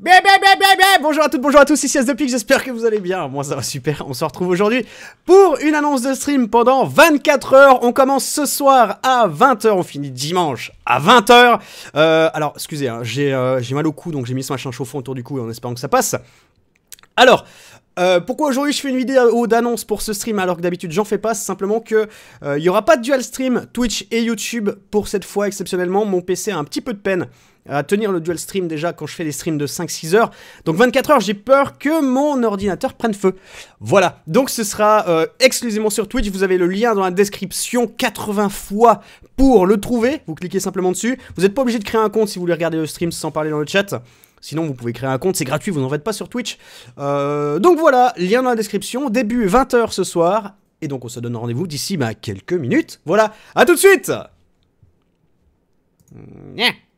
Bé, bé, bé, bonjour à toutes, bonjour à tous, ici S2pix, j'espère que vous allez bien, moi ça va super, on se retrouve aujourd'hui pour une annonce de stream pendant 24 heures, on commence ce soir à 20h, on finit dimanche à 20h, euh, alors excusez, hein, euh, j'ai mal au cou donc j'ai mis ce machin chauffant autour du cou en espérant que ça passe, alors, euh, pourquoi aujourd'hui je fais une vidéo d'annonce pour ce stream alors que d'habitude j'en fais pas C'est simplement que euh, il y n'y aura pas de dual stream Twitch et YouTube pour cette fois exceptionnellement. Mon PC a un petit peu de peine à tenir le dual stream déjà quand je fais des streams de 5-6 heures. Donc 24 heures, j'ai peur que mon ordinateur prenne feu. Voilà, donc ce sera euh, exclusivement sur Twitch. Vous avez le lien dans la description 80 fois pour le trouver. Vous cliquez simplement dessus. Vous n'êtes pas obligé de créer un compte si vous voulez regarder le stream sans parler dans le chat. Sinon, vous pouvez créer un compte, c'est gratuit, vous n'en faites pas sur Twitch. Euh, donc voilà, lien dans la description. Début 20h ce soir. Et donc, on se donne rendez-vous d'ici bah, quelques minutes. Voilà, à tout de suite! Mmh,